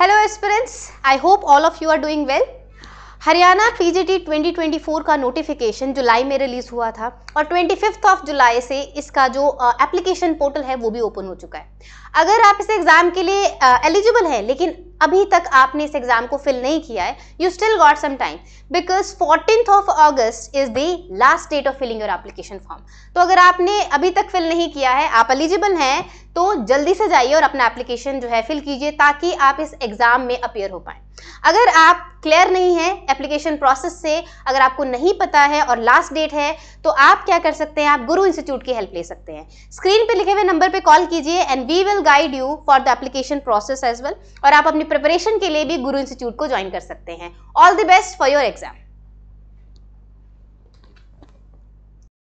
hello aspirants I hope all of you are doing well Haryana PGT 2024 का notification जुलाई में release हुआ था और 25th ऑफ जुलाई से इसका जो एप्लीकेशन पोर्टल है वो भी ओपन हो चुका है अगर आप इस एग्ज़ाम के लिए एलिजिबल हैं लेकिन अभी तक आपने इस एग्ज़ाम को फिल नहीं किया है you still got some time because fourteen of August is the last date of filling your application form तो अगर आपने अभी तक फिल नहीं किया है आप एलिजिबल हैं तो जल्दी से जाइए और अपना एप्लीकेशन जो है फिल कीजिए ताकि आप इस एग्ज़ाम में अपेयर हो पाए अगर आप क्लियर नहीं है एप्लीकेशन प्रोसेस से अगर आपको नहीं पता है और लास्ट डेट है तो आप क्या कर सकते हैं आप गुरु इंस्टीट्यूट की हेल्प ले सकते हैं स्क्रीन पे लिखे हुए नंबर पे कॉल कीजिए and we will guide you for the application process as well और आप अपनी प्रिपरेशन के लिए भी गुरु इंस्टीट्यूट को ज्वाइन कर सकते हैं all the best for your exam